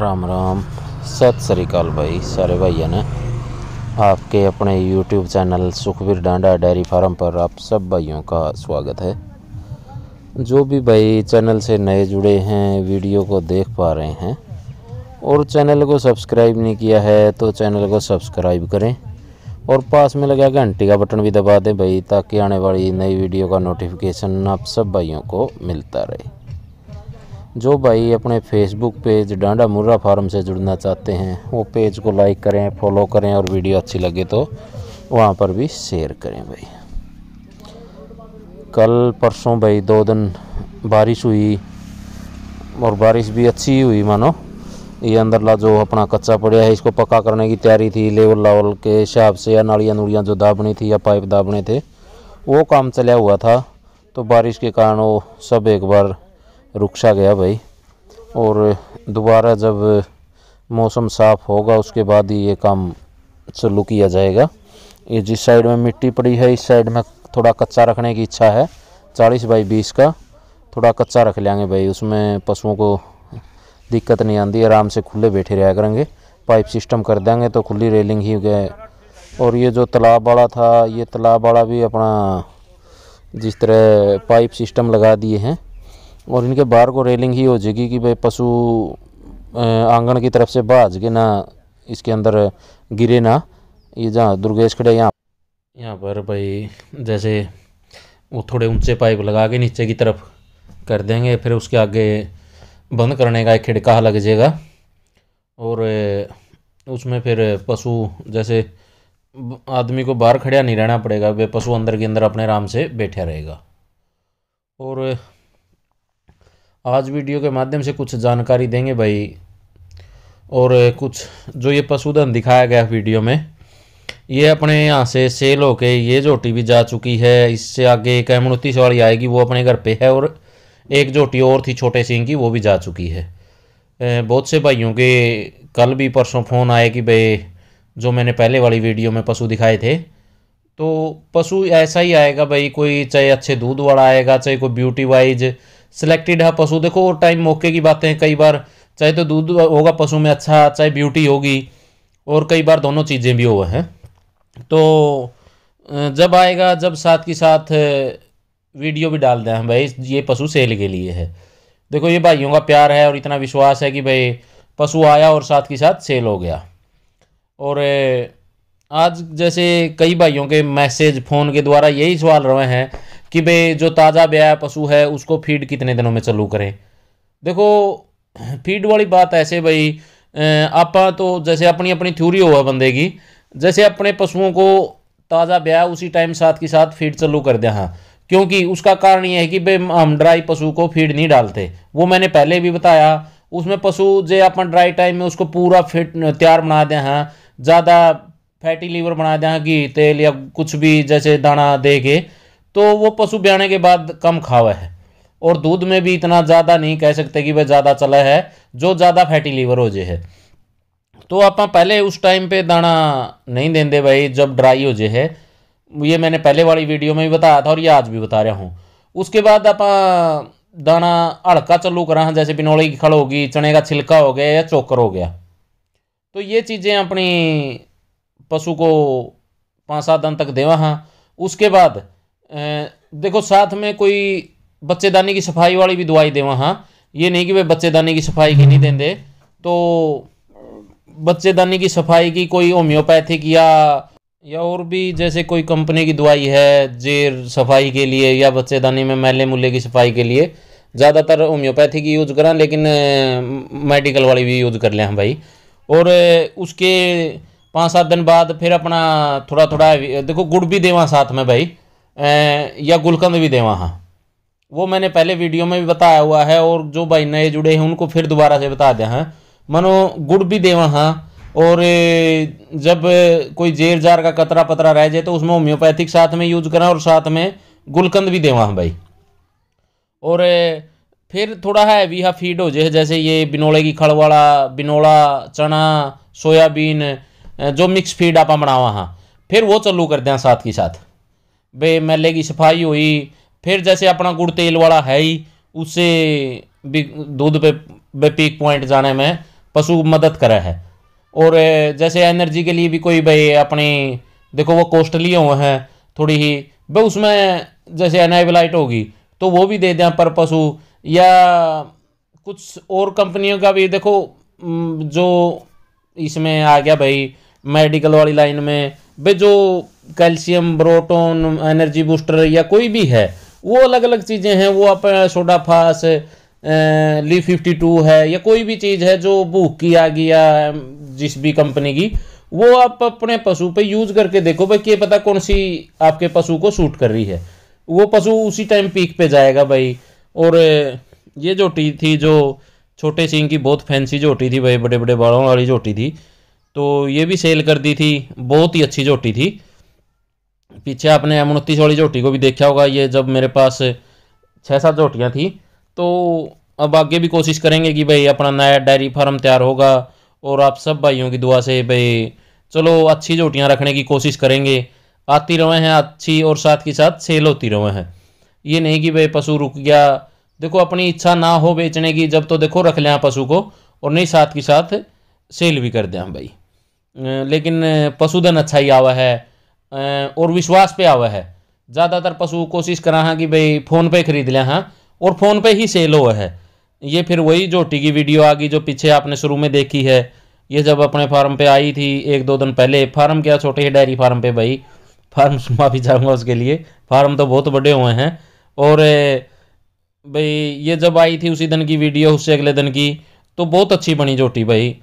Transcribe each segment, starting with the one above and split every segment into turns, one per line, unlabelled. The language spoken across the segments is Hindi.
राम राम सत श्रीकाल भाई सारे भाइयों ने आपके अपने YouTube channel Sukhbir Danda dairy farm पर आप सब भाइयों का स्वागत है जो भी भाई चैनल से नए जुड़े हैं वीडियो को देख पा रहे हैं और चैनल को सब्सक्राइब नहीं किया है तो चैनल को सब्सक्राइब करें और पास में लगा घंटी का बटन भी दबा दें भाई ताकि आने वाली नई वीडियो का नोटिफिकेशन आप सब भाइयों को मिलता रहे जो भाई अपने Facebook page Danda Murrah farm से जुड़ना चाहते हैं वो पेज को लाइक करें फॉलो करें और वीडियो अच्छी लगे तो वहाँ पर भी शेयर करें भाई कल परसों भाई दो दिन बारिश हुई और बारिश भी अच्छी हुई मानो ये अंदरला जो अपना कच्चा पड़िया है इसको पक्का करने की तैयारी थी लेवल लावल के हिसाब से या नालियाँ नुड़ियाँ जो दाबनी थी या पाइप दाबने थे वो काम चला हुआ था तो बारिश के कारण वो सब एक बार रुक सा गया भाई और दोबारा जब मौसम साफ़ होगा उसके बाद ही ये काम चालू किया जाएगा ये जिस साइड में मिट्टी पड़ी है इस साइड में थोड़ा कच्चा रखने की इच्छा है चालीस बाई बीस का थोड़ा कच्चा रख लेंगे भाई उसमें पशुओं को दिक्कत नहीं आती आराम से खुले बैठे रहा करेंगे पाइप सिस्टम कर देंगे तो खुली रेलिंग ही गए और ये जो तालाब वाला था ये तालाब वाला भी अपना जिस तरह पाइप सिस्टम लगा दिए हैं और इनके बाहर को रेलिंग ही हो जाएगी कि भाई पशु आंगन की तरफ से बाज के ना इसके अंदर गिरे ना ये जहाँ दुर्गेश खड़े यहाँ यहाँ पर भाई जैसे वो थोड़े ऊंचे पाइप लगा के नीचे की तरफ कर देंगे फिर उसके आगे बंद करने का एक खिड़का लग जाएगा और उसमें फिर पशु जैसे आदमी को बाहर खड़ा नहीं रहना पड़ेगा वे पशु अंदर के अंदर अपने आराम से बैठा रहेगा और आज वीडियो के माध्यम से कुछ जानकारी देंगे भाई और कुछ जो ये पशुधन दिखाया गया वीडियो में ये अपने यहाँ से सेल होके ये जोटी भी जा चुकी है इससे आगे एक अमरुती सवारी आएगी वो अपने घर पे है और एक जोटी और थी छोटे सिंह की वो भी जा चुकी है बहुत से भाइयों के कल भी परसों फ़ोन आए कि भाई जो मैंने पहले वाली वीडियो में पशु दिखाए थे तो पशु ऐसा ही आएगा भाई कोई चाहे अच्छे दूध वाला आएगा चाहे कोई ब्यूटी वाइज सिलेक्टेड है पशु देखो और टाइम मौके की बातें हैं कई बार चाहे तो दूध होगा पशु में अच्छा चाहे ब्यूटी होगी और कई बार दोनों चीज़ें भी हुआ हैं तो जब आएगा जब साथ के साथ वीडियो भी डाल दें भाई ये पशु सेल के लिए है देखो ये भाइयों का प्यार है और इतना विश्वास है कि भाई पशु आया और साथ के साथ सेल हो गया और आज जैसे कई भाइयों के मैसेज फ़ोन के द्वारा यही सवाल रहे हैं कि भाई जो ताज़ा ब्याया पशु है उसको फीड कितने दिनों में चालू करें देखो फीड वाली बात ऐसे भाई आप तो जैसे अपनी अपनी थ्योरी हुआ बंदे की जैसे अपने पशुओं को ताज़ा ब्याह उसी टाइम साथ के साथ फीड चालू कर दिया हाँ क्योंकि उसका कारण यह है कि भाई हम ड्राई पशु को फीड नहीं डालते वो मैंने पहले भी बताया उसमें पशु जो अपन ड्राई टाइम में उसको पूरा फिट तैयार बना दें हाँ ज़्यादा फैटी लीवर बना दें हाँ, घी तेल या कुछ भी जैसे दाना दे के तो वो पशु ब्याने के बाद कम खावे है और दूध में भी इतना ज़्यादा नहीं कह सकते कि वह ज़्यादा चला है जो ज़्यादा फैटी लीवर हो जाए है तो आप पहले उस टाइम पे दाना नहीं देंगे भाई जब ड्राई हो जाए है ये मैंने पहले वाली वीडियो में भी बताया था और ये आज भी बता रहा हूँ उसके बाद आप दाना हड़का चलू करा जैसे बिनौली की खड़ होगी चने का छिलका हो गया या चोकर हो गया तो ये चीज़ें अपनी पशु को पाँच सात दिन तक देवा हाँ उसके बाद देखो साथ में कोई बच्चेदानी की सफाई वाली भी दवाई देवा हाँ ये नहीं कि वे बच्चेदानी की सफाई की नहीं हम्म। देंगे तो बच्चेदानी की सफाई की कोई होम्योपैथिक या या और भी जैसे कोई कंपनी की दवाई है जेर सफाई के लिए या बच्चेदानी में मैले मूल्य की सफाई के लिए ज़्यादातर होम्योपैथी की यूज़ करें लेकिन मेडिकल वाली भी यूज़ कर लें हम भाई और उसके पाँच सात दिन बाद फिर अपना थोड़ा थोड़ा देखो गुड़ भी देवा साथ में भाई या गुलकंद भी देवा हाँ। वो मैंने पहले वीडियो में भी बताया हुआ है और जो भाई नए जुड़े हैं उनको फिर दोबारा से बता दें हैं हाँ। मनो गुड़ भी देवा हाँ। और जब कोई जेर जार का कतरा पतरा रह जाए तो उसमें होम्योपैथिक साथ में यूज करें और साथ में गुलकंद भी देवा भाई और फिर थोड़ा है भी हाँ फीड हो जाए जैसे ये बिनोले की खड़वाड़ा बिनोला चना सोयाबीन जो मिक्स फीड आप बनावा हाँ फिर वो चालू कर दें साथ ही साथ बे मेले की सफाई हुई फिर जैसे अपना गुड़ तेल वाला है ही उससे भी दूध पे बे पीक पॉइंट जाने में पशु मदद करे है और जैसे एनर्जी के लिए भी कोई भाई अपनी देखो वो कोस्टली हुए हैं थोड़ी ही वे उसमें जैसे एनाइबलाइट होगी तो वो भी दे दें पर पशु या कुछ और कंपनियों का भी देखो जो इसमें आ गया भाई मेडिकल वाली लाइन में भाई जो कैल्शियम ब्रोटोन एनर्जी बूस्टर या कोई भी है वो अलग अलग चीज़ें हैं वो आप सोडाफास ली फिफ्टी टू है या कोई भी चीज़ है जो बुक की आ गया जिस भी कंपनी की वो आप अपने पशु पे यूज करके देखो भाई क्या पता कौन सी आपके पशु को सूट कर रही है वो पशु उसी टाइम पीक पे जाएगा भाई और ये जोटी थी जो छोटे सिंह की बहुत फैंसी जोटी थी भाई बड़े बड़े बालों वाली झोटी थी तो ये भी सेल कर दी थी बहुत ही अच्छी झोटी थी पीछे आपने एम उनतीस वाली झोटी को भी देखा होगा ये जब मेरे पास छः सात झोटियाँ थी तो अब आगे भी कोशिश करेंगे कि भाई अपना नया डायरी फार्म तैयार होगा और आप सब भाइयों की दुआ से भाई चलो अच्छी झोटियाँ रखने की कोशिश करेंगे आती रहे हैं अच्छी और साथ के साथ सेल होती रहे हैं ये नहीं कि भाई पशु रुक गया देखो अपनी इच्छा ना हो बेचने की जब तो देखो रख लें पशु को और नहीं साथ के साथ सेल भी कर दें भाई लेकिन पशुधन अच्छा ही आवा है और विश्वास पे आवा है ज़्यादातर पशु कोशिश करा हाँ कि भाई फ़ोन पे खरीद लें हाँ और फ़ोन पे ही सेल हुआ है ये फिर वही जोटी की वीडियो आ गई जो पीछे आपने शुरू में देखी है ये जब अपने फार्म पे आई थी एक दो दिन पहले फार्म क्या छोटे है डायरी फार्म पे भाई फार्म माफी चाहूँगा उसके लिए फार्म तो बहुत बड़े हुए हैं और भाई ये जब आई थी उसी दिन की वीडियो उससे अगले दिन की तो बहुत अच्छी बनी जोटी भाई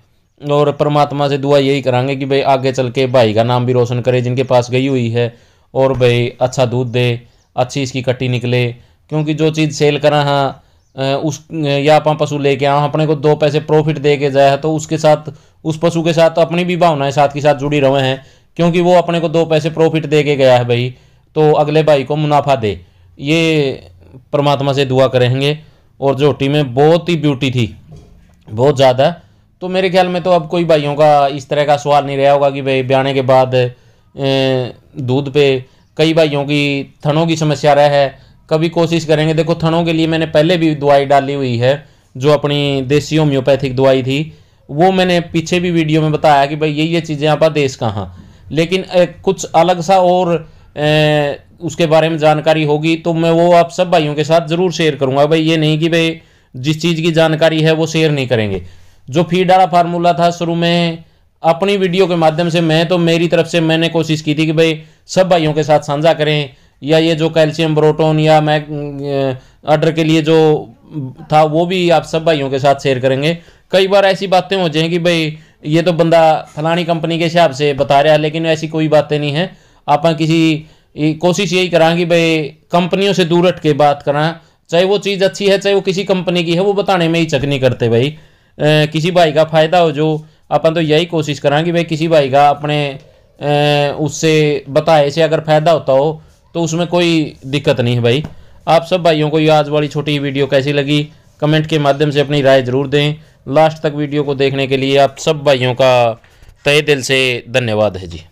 और परमात्मा से दुआ यही करांगे कि भाई आगे चल के भाई का नाम भी रोशन करे जिनके पास गई हुई है और भाई अच्छा दूध दे अच्छी इसकी कट्टी निकले क्योंकि जो चीज़ सेल करा हाँ उस या आप पशु लेके आओ अपने को दो पैसे प्रॉफिट दे के जाए तो उसके साथ उस पशु के साथ तो अपनी भी भावनाएं साथ के साथ जुड़ी रहे हैं क्योंकि वो अपने को दो पैसे प्रॉफिट दे के गया है भाई तो अगले भाई को मुनाफा दे ये परमात्मा से दुआ करेंगे और झोटी में बहुत ही ब्यूटी थी बहुत ज़्यादा तो मेरे ख्याल में तो अब कोई भाइयों का इस तरह का सवाल नहीं रहा होगा कि भाई ब्याने के बाद दूध पे कई भाइयों की थनों की समस्या रहा है कभी कोशिश करेंगे देखो थनों के लिए मैंने पहले भी दवाई डाली हुई है जो अपनी देसी होम्योपैथिक दवाई थी वो मैंने पीछे भी वीडियो में बताया कि भाई ये ये चीज़ें आप देश कहाँ लेकिन कुछ अलग सा और ए, उसके बारे में जानकारी होगी तो मैं वो आप सब भाइयों के साथ ज़रूर शेयर करूँगा भाई ये नहीं कि भाई जिस चीज़ की जानकारी है वो शेयर नहीं करेंगे जो फीड वाला फार्मूला था शुरू में अपनी वीडियो के माध्यम से मैं तो मेरी तरफ से मैंने कोशिश की थी कि भाई सब भाइयों के साथ साझा करें या ये जो कैल्शियम ब्रोटोन या मैं अडर के लिए जो था वो भी आप सब भाइयों के साथ शेयर करेंगे कई बार ऐसी बातें हो जाएँ कि भाई ये तो बंदा फलानी कंपनी के हिसाब से बता रहा है लेकिन ऐसी कोई बातें नहीं हैं आप किसी कोशिश यही करा कि भाई कंपनियों से दूर हट के बात करा चाहे वो चीज़ अच्छी है चाहे वो किसी कंपनी की है वो बताने में ही चक नहीं करते भाई किसी भाई का फ़ायदा हो जो अपन तो यही कोशिश करा कि भाई किसी भाई का अपने उससे बताए से अगर फ़ायदा होता हो तो उसमें कोई दिक्कत नहीं है भाई आप सब भाइयों को ये आज वाली छोटी वीडियो कैसी लगी कमेंट के माध्यम से अपनी राय ज़रूर दें लास्ट तक वीडियो को देखने के लिए आप सब भाइयों का तय दिल से धन्यवाद है जी